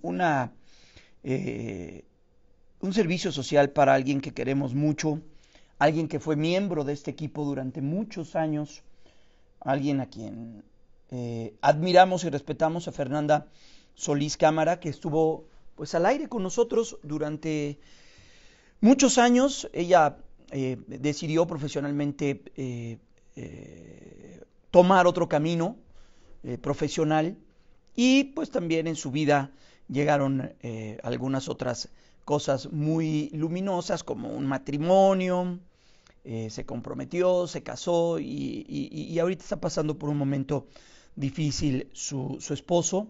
una, eh, un servicio social para alguien que queremos mucho, alguien que fue miembro de este equipo durante muchos años, alguien a quien eh, admiramos y respetamos, a Fernanda Solís Cámara, que estuvo pues al aire con nosotros durante muchos años. Ella eh, decidió profesionalmente tomar otro camino profesional y pues también en su vida llegaron eh, algunas otras cosas muy luminosas como un matrimonio, eh, se comprometió, se casó y, ahorita está pasando por un momento difícil su, su esposo,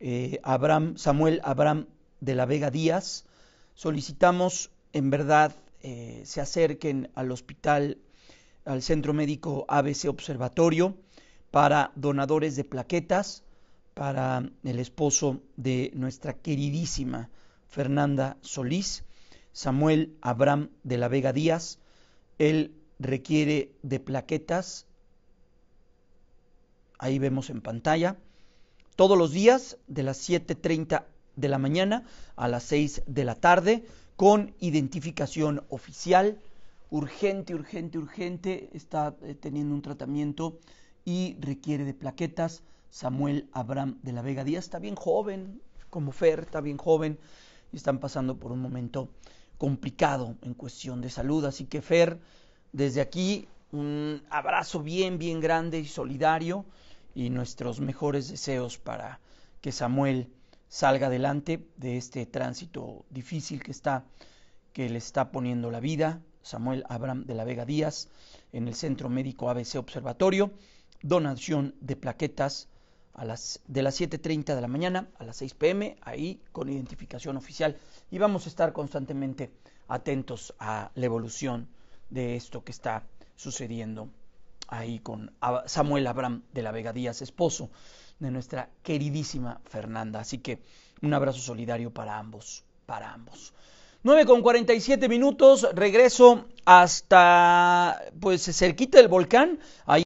eh, Abraham, Samuel Abraham de la Vega Díaz. Solicitamos en verdad se acerquen al hospital, al centro médico ABC Observatorio para donadores de plaquetas para el esposo de nuestra queridísima Fernanda Solís, Samuel Abraham de la Vega Díaz. Él requiere de plaquetas, ahí vemos en pantalla, todos los días de las 7.30 de la mañana a las 6 de la tarde con identificación oficial. Urgente, urgente, urgente, está eh, teniendo un tratamiento y requiere de plaquetas. Samuel Abraham de la Vega Díaz. Está bien joven, como Fer, está bien joven y están pasando por un momento complicado en cuestión de salud. Así que Fer, desde aquí un abrazo bien, bien grande y solidario y nuestros mejores deseos para que Samuel salga adelante de este tránsito difícil que está que le está poniendo la vida Samuel Abraham de la Vega Díaz en el Centro Médico ABC Observatorio donación de plaquetas a las, de las 7.30 de la mañana a las 6 pm, ahí con identificación oficial. Y vamos a estar constantemente atentos a la evolución de esto que está sucediendo ahí con Samuel Abraham de la Vega Díaz, esposo de nuestra queridísima Fernanda. Así que un abrazo solidario para ambos, para ambos. 9 con 47 minutos, regreso hasta pues cerquita del volcán. Ahí